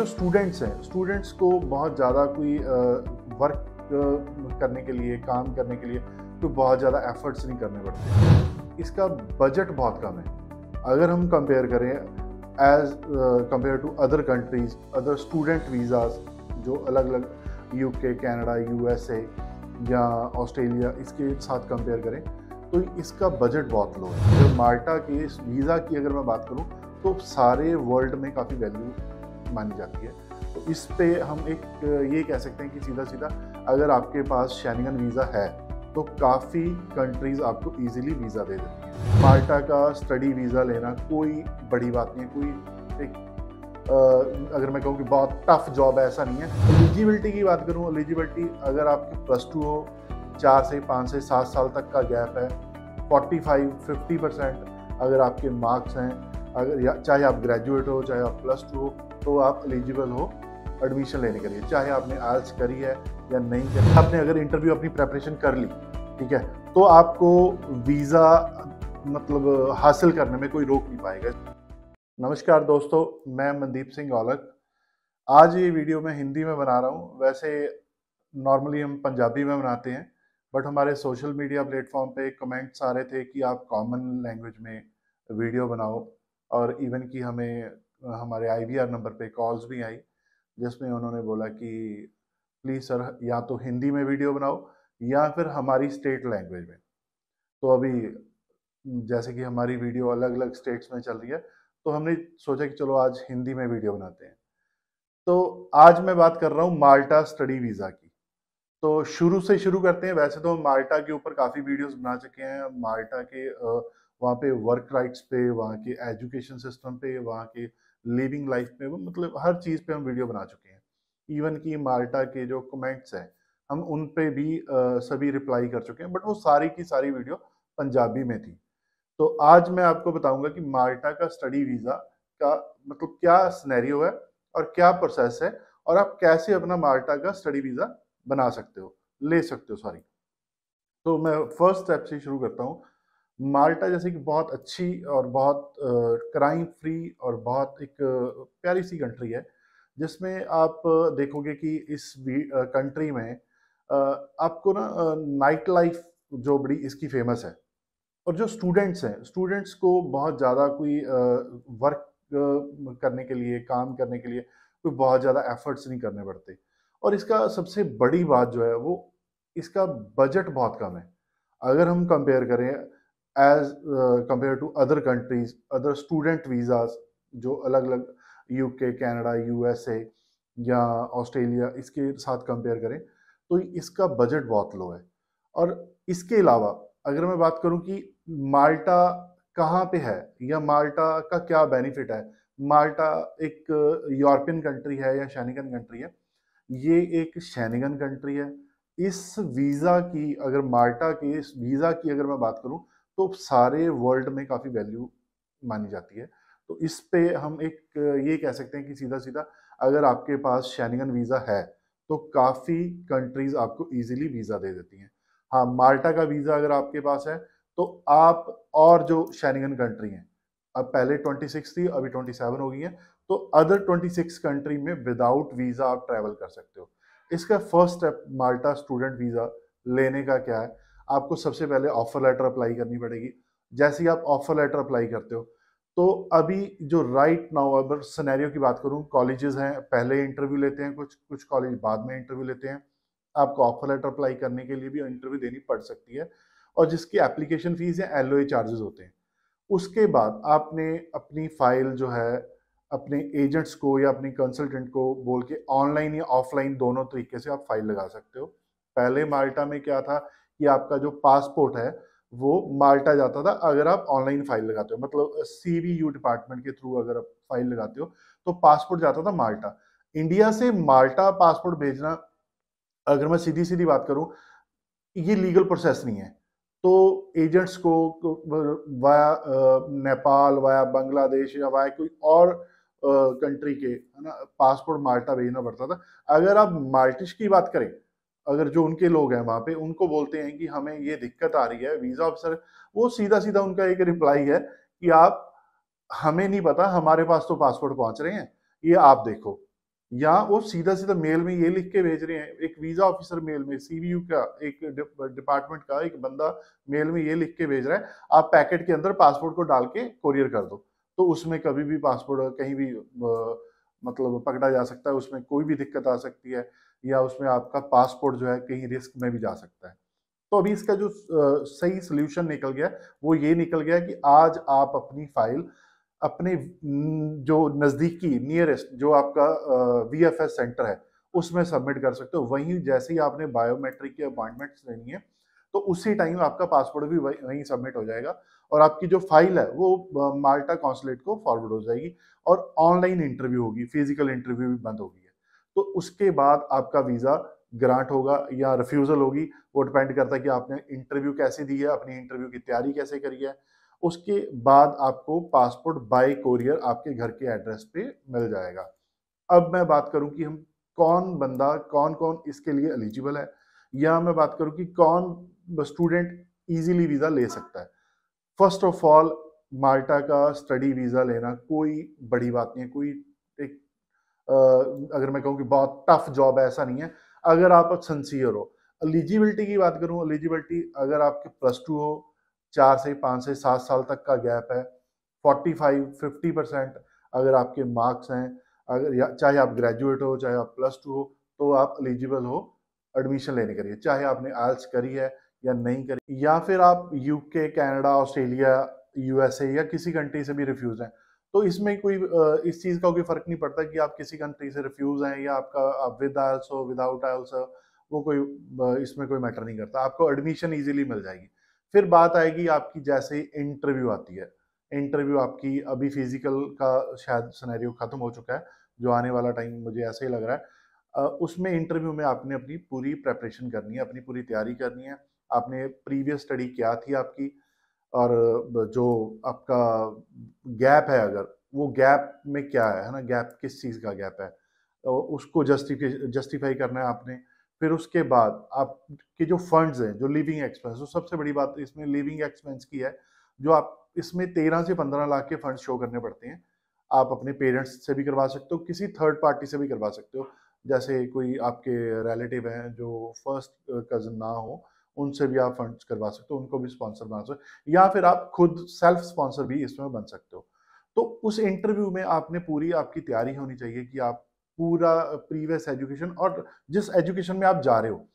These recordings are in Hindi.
जो स्टूडेंट्स हैं स्टूडेंट्स को बहुत ज़्यादा कोई वर्क करने के लिए काम करने के लिए तो बहुत ज़्यादा एफर्ट्स नहीं करने पड़ते इसका बजट बहुत कम है अगर हम कंपेयर करें as compare to other countries other student visas जो अलग अलग यू के कैनेडा यू एस ए या ऑस्ट्रेलिया इसके साथ कंपेयर करें तो इसका बजट बहुत लो है माल्टा के वीज़ा की अगर मैं बात करूँ तो सारे वर्ल्ड में काफ़ी वैल्यू मानी जाती है तो इस पे हम एक ये कह सकते हैं कि सीधा सीधा अगर आपके पास शैनिगन वीज़ा है तो काफ़ी कंट्रीज़ आपको इजीली वीज़ा दे देती हैं माल्टा का स्टडी वीज़ा लेना कोई बड़ी बात नहीं है कोई एक आ, अगर मैं कहूँ कि बहुत टफ जॉब है ऐसा नहीं है एलिजिबिलिटी की बात करूँ एलिजिबिलिटी अगर आपकी प्लस टू हो चार से पाँच से सात साल तक का गैप है फोर्टी फाइव फिफ्टी परसेंट अगर आपके मार्क्स हैं अगर चाहे आप ग्रेजुएट हो चाहे आप प्लस टू हो तो आप एलिजिबल हो एडमिशन लेने के लिए चाहे आपने आर्ट्स करी है या नहीं करी आपने अगर इंटरव्यू अपनी प्रेपरेशन कर ली ठीक है तो आपको वीज़ा मतलब हासिल करने में कोई रोक नहीं पाएगा नमस्कार दोस्तों मैं मनदीप सिंह औलख आज ये वीडियो मैं हिंदी में बना रहा हूँ वैसे नॉर्मली हम पंजाबी में बनाते हैं बट हमारे सोशल मीडिया प्लेटफॉर्म पे कमेंट्स आ रहे थे कि आप कॉमन लैंग्वेज में वीडियो बनाओ और इवन कि हमें हमारे आईवीआर नंबर पे कॉल्स भी आई जिसमें उन्होंने बोला कि प्लीज़ सर या तो हिंदी में वीडियो बनाओ या फिर हमारी स्टेट लैंग्वेज में तो अभी जैसे कि हमारी वीडियो अलग अलग स्टेट्स में चल रही है तो हमने सोचा कि चलो आज हिंदी में वीडियो बनाते हैं तो आज मैं बात कर रहा हूँ माल्टा स्टडी वीज़ा की तो शुरू से शुरू करते हैं वैसे तो हम माल्टा के ऊपर काफ़ी वीडियोस बना चुके हैं माल्टा के वहाँ पे वर्क राइट्स पे वहाँ के एजुकेशन सिस्टम पे वहाँ के लिविंग लाइफ पे मतलब हर चीज़ पे हम वीडियो बना चुके हैं इवन कि माल्टा के जो कमेंट्स हैं हम उन पे भी आ, सभी रिप्लाई कर चुके हैं बट वो सारी की सारी वीडियो पंजाबी में थी तो आज मैं आपको बताऊंगा कि माल्टा का स्टडी वीज़ा का मतलब क्या स्नैरियो है और क्या प्रोसेस है और आप कैसे अपना माल्टा का स्टडी वीज़ा बना सकते हो ले सकते हो सॉरी तो मैं फर्स्ट स्टेप से शुरू करता हूँ माल्टा जैसे कि बहुत अच्छी और बहुत क्राइम फ्री और बहुत एक प्यारी सी कंट्री है जिसमें आप देखोगे कि इस कंट्री में आपको ना नाइट लाइफ जो बड़ी इसकी फेमस है और जो स्टूडेंट्स हैं स्टूडेंट्स को बहुत ज़्यादा कोई वर्क करने के लिए काम करने के लिए कोई बहुत ज़्यादा एफर्ट्स नहीं करने पड़ते और इसका सबसे बड़ी बात जो है वो इसका बजट बहुत कम है अगर हम कंपेयर करें as compare to other countries other student visas जो अलग अलग यूके कनाडा यूएसए या ऑस्ट्रेलिया इसके साथ कंपेयर करें तो इसका बजट बहुत लो है और इसके अलावा अगर मैं बात करूं कि माल्टा कहाँ पे है या माल्टा का क्या बेनिफिट है माल्टा एक यूरोपियन कंट्री है या शैनिगन कंट्री है ये एक शैनिगन कंट्री है इस वीज़ा की अगर माल्टा के इस वीज़ा की अगर मैं बात करूं तो सारे वर्ल्ड में काफ़ी वैल्यू मानी जाती है तो इस पे हम एक ये कह सकते हैं कि सीधा सीधा अगर आपके पास शैनिगन वीज़ा है तो काफ़ी कंट्रीज़ आपको इजीली वीज़ा दे देती हैं हाँ माल्टा का वीज़ा अगर आपके पास है तो आप और जो शैनिगन कंट्री हैं अब पहले 26 थी अभी 27 हो गई है तो अदर 26 कंट्री में विदाउट वीज़ा आप ट्रैवल कर सकते हो इसका first step Malta student visa लेने का क्या है आपको सबसे पहले ऑफर लेटर अप्लाई करनी पड़ेगी जैसे ही आप ऑफर लेटर अप्लाई करते हो तो अभी जो राइट नाउ अगर सिनेरियो की बात करूँ कॉलेजेस हैं पहले इंटरव्यू लेते हैं कुछ कुछ कॉलेज बाद में इंटरव्यू लेते हैं आपको ऑफर लेटर अप्लाई करने के लिए भी इंटरव्यू देनी पड़ सकती है और जिसकी एप्लीकेशन फ़ीस या एल चार्जेस होते हैं उसके बाद आपने अपनी फाइल जो है अपने एजेंट्स को या अपने कंसल्टेंट को बोल के ऑनलाइन या ऑफलाइन दोनों तरीके से आप फाइल लगा सकते हो पहले माल्टा में क्या था कि आपका जो पासपोर्ट है वो माल्टा जाता था अगर आप ऑनलाइन फाइल लगाते हो मतलब सी डिपार्टमेंट के थ्रू अगर आप फाइल लगाते हो तो पासपोर्ट जाता था माल्टा इंडिया से माल्टा पासपोर्ट भेजना अगर मैं सीधी सीधी बात करूं ये लीगल प्रोसेस नहीं है तो एजेंट्स को वाया नेपाल वाया बांग्लादेश या वाया कोई और कंट्री के है ना पासपोर्ट माल्टा भेजना पड़ता था अगर आप माल्टिश की बात करें अगर जो उनके लोग हैं वहाँ पे उनको बोलते हैं कि हमें ये दिक्कत आ रही है वीज़ा ऑफिसर वो सीधा सीधा उनका एक रिप्लाई है कि आप हमें नहीं पता हमारे पास तो पासपोर्ट पहुंच रहे हैं ये आप देखो या वो सीधा सीधा मेल में ये लिख के भेज रहे हैं एक वीजा ऑफिसर मेल में सीवीयू का एक डिपार्टमेंट का एक बंदा मेल में ये लिख के भेज रहा है आप पैकेट के अंदर पासपोर्ट को डाल के कोरियर कर दो तो उसमें कभी भी पासपोर्ट कहीं भी मतलब पकड़ा जा सकता है उसमें कोई भी दिक्कत आ सकती है या उसमें आपका पासपोर्ट जो है कहीं रिस्क में भी जा सकता है तो अभी इसका जो सही सोल्यूशन निकल गया वो ये निकल गया कि आज आप अपनी फाइल अपने जो नज़दीकी नियरेस्ट जो आपका वी एफ एस सेंटर है उसमें सबमिट कर सकते हो वहीं जैसे ही आपने बायोमेट्रिक की अपॉइंटमेंट्स लेनी है तो उसी टाइम आपका पासपोर्ट भी वहीं सबमिट हो जाएगा और आपकी जो फाइल है वो माल्टा कॉन्सुलेट को फॉरवर्ड हो जाएगी और ऑनलाइन इंटरव्यू होगी फिजिकल इंटरव्यू भी बंद होगी तो उसके बाद आपका वीज़ा ग्रांट होगा या रिफ्यूज़ल होगी वो डिपेंड करता है कि आपने इंटरव्यू कैसे दी है अपनी इंटरव्यू की तैयारी कैसे करी है उसके बाद आपको पासपोर्ट बाय कोरियर आपके घर के एड्रेस पे मिल जाएगा अब मैं बात करूं कि हम कौन बंदा कौन कौन इसके लिए एलिजिबल है या मैं बात करूं कि कौन स्टूडेंट इजीली वीज़ा ले सकता है फर्स्ट ऑफ ऑल माल्टा का स्टडी वीज़ा लेना कोई बड़ी बात नहीं है कोई एक आ, अगर मैं कहूँ कि बहुत टफ जॉब है ऐसा नहीं है अगर आप सन्सियर हो एलिजिबिलिटी की बात करूँ एलिजिबिलिटी अगर आपके प्लस टू हो चार से पाँच से सात साल तक का गैप है फोर्टी फाइव फिफ्टी परसेंट अगर आपके मार्क्स हैं अगर चाहे आप ग्रेजुएट हो चाहे आप प्लस टू हो तो आप एलिजिबल हो एडमिशन लेने के लिए चाहे आपने आल्स करी है या नहीं करें या फिर आप यूके कनाडा ऑस्ट्रेलिया यूएसए या किसी कंट्री से भी रिफ्यूज़ हैं तो इसमें कोई इस चीज़ का कोई फ़र्क नहीं पड़ता कि आप किसी कंट्री से रिफ्यूज़ हैं या आपका आप विद आयल्स हो विदाउट आयल्स हो वो कोई इसमें कोई मैटर नहीं करता आपको एडमिशन ईजिली मिल जाएगी फिर बात आएगी आपकी जैसे ही इंटरव्यू आती है इंटरव्यू आपकी अभी फिजिकल का शायद सिनेरियो ख़त्म हो चुका है जो आने वाला टाइम मुझे ऐसे ही लग रहा है उसमें इंटरव्यू में आपने अपनी पूरी प्रेपरेशन करनी है अपनी पूरी तैयारी करनी है आपने प्रीवियस स्टडी क्या थी आपकी और जो आपका गैप है अगर वो गैप में क्या है है ना गैप किस चीज़ का गैप है तो उसको जस्टिफाई जस्टिफाई करना है आपने फिर उसके बाद आपके जो फंड्स हैं जो लिविंग एक्सपेंस तो सबसे बड़ी बात इसमें लिविंग एक्सपेंस की है जो आप इसमें तेरह से पंद्रह लाख के फंड शो करने पड़ते हैं आप अपने पेरेंट्स से भी करवा सकते हो किसी थर्ड पार्टी से भी करवा सकते हो जैसे कोई आपके रिलेटिव हैं जो फर्स्ट कज़न ना हो उनसे भी आप फंड करवा सकते हो उनको भी स्पॉन्सर बना सकते हो या फिर आप खुद सेल्फ स्पॉन्सर भी इसमें बन सकते हो तो उस इंटरव्यू में आपने पूरी आपकी तैयारी होनी चाहिए कि आप पूरा प्रीवियस एजुकेशन और जिस एजुकेशन में आप जा रहे हो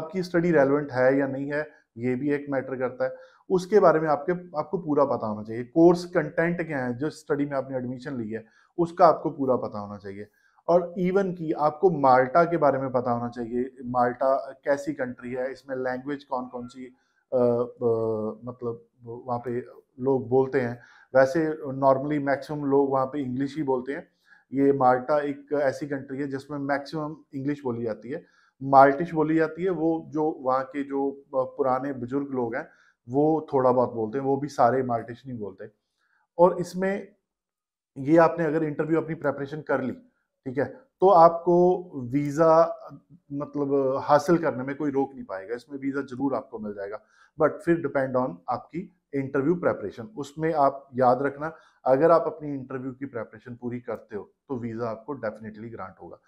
आपकी स्टडी रेलिवेंट है या नहीं है ये भी एक मैटर करता है उसके बारे में आपके आपको पूरा पता होना चाहिए कोर्स कंटेंट क्या है जो स्टडी में आपने एडमिशन ली है उसका आपको पूरा पता होना चाहिए और इवन की आपको माल्टा के बारे में पता होना चाहिए माल्टा कैसी कंट्री है इसमें लैंग्वेज कौन कौन सी आ, आ, मतलब वहाँ पे लोग बोलते हैं वैसे नॉर्मली मैक्सिमम लोग वहाँ पे इंग्लिश ही बोलते हैं ये माल्टा एक ऐसी कंट्री है जिसमें मैक्सिमम इंग्लिश बोली जाती है माल्टिश बोली जाती है वो जो वहाँ के जो पुराने बुजुर्ग लोग हैं वो थोड़ा बहुत बोलते हैं वो भी सारे माल्टिश नहीं बोलते और इसमें ये आपने अगर इंटरव्यू अपनी प्रेपरेशन कर ली ठीक है तो आपको वीज़ा मतलब हासिल करने में कोई रोक नहीं पाएगा इसमें वीज़ा जरूर आपको मिल जाएगा बट फिर डिपेंड ऑन आपकी इंटरव्यू प्रेपरेशन उसमें आप याद रखना अगर आप अपनी इंटरव्यू की प्रेपरेशन पूरी करते हो तो वीज़ा आपको डेफिनेटली ग्रांट होगा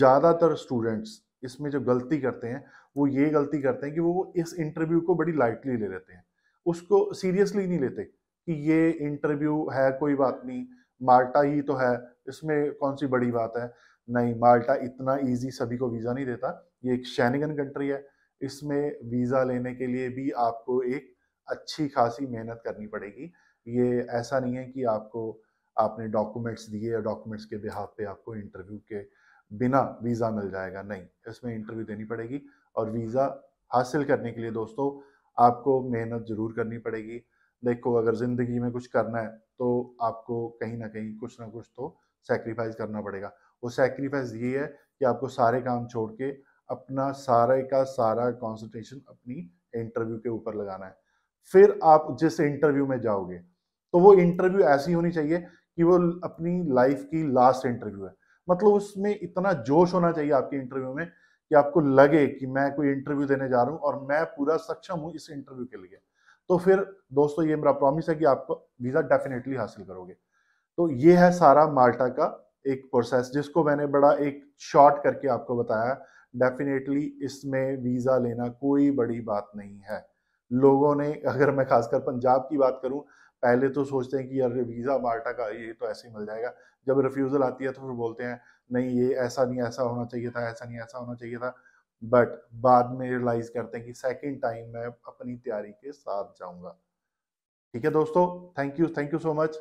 ज़्यादातर स्टूडेंट्स इसमें जो गलती करते हैं वो ये गलती करते हैं कि वो इस इंटरव्यू को बड़ी लाइटली ले लेते हैं उसको सीरियसली नहीं लेते कि ये इंटरव्यू है कोई बात नहीं माल्टा ही तो है इसमें कौन सी बड़ी बात है नहीं माल्टा इतना इजी सभी को वीज़ा नहीं देता ये एक शैनिगन कंट्री है इसमें वीज़ा लेने के लिए भी आपको एक अच्छी खासी मेहनत करनी पड़ेगी ये ऐसा नहीं है कि आपको आपने डॉक्यूमेंट्स दिए और डॉक्यूमेंट्स के बिहाव पे आपको इंटरव्यू के बिना वीज़ा मिल जाएगा नहीं इसमें इंटरव्यू देनी पड़ेगी और वीज़ा हासिल करने के लिए दोस्तों आपको मेहनत ज़रूर करनी पड़ेगी देखो अगर ज़िंदगी में कुछ करना है तो आपको कहीं ना कहीं कुछ ना कुछ तो सेक्रीफाइस करना पड़ेगा वो सेक्रीफाइस ये है कि आपको सारे काम छोड़ के अपना सारे का सारा कॉन्सेंट्रेशन अपनी इंटरव्यू के ऊपर लगाना है फिर आप जिस इंटरव्यू में जाओगे तो वो इंटरव्यू ऐसी होनी चाहिए कि वो अपनी लाइफ की लास्ट इंटरव्यू है मतलब उसमें इतना जोश होना चाहिए आपके इंटरव्यू में कि आपको लगे कि मैं कोई इंटरव्यू देने जा रहा हूँ और मैं पूरा सक्षम हूँ इस इंटरव्यू के लिए तो फिर दोस्तों ये मेरा प्रॉमिस है कि आप वीज़ा डेफिनेटली हासिल करोगे तो ये है सारा माल्टा का एक प्रोसेस जिसको मैंने बड़ा एक शॉर्ट करके आपको बताया डेफिनेटली इसमें वीज़ा लेना कोई बड़ी बात नहीं है लोगों ने अगर मैं खासकर पंजाब की बात करूं पहले तो सोचते हैं कि यार वीज़ा माल्टा का ये तो ऐसे ही मिल जाएगा जब रिफ्यूज़ल आती है तो फिर बोलते हैं नहीं ये ऐसा नहीं ऐसा होना चाहिए था ऐसा नहीं ऐसा होना चाहिए था बट बाद में रियलाइज करते हैं कि सेकेंड टाइम मैं अपनी तैयारी के साथ जाऊंगा ठीक है दोस्तों thank you thank you so much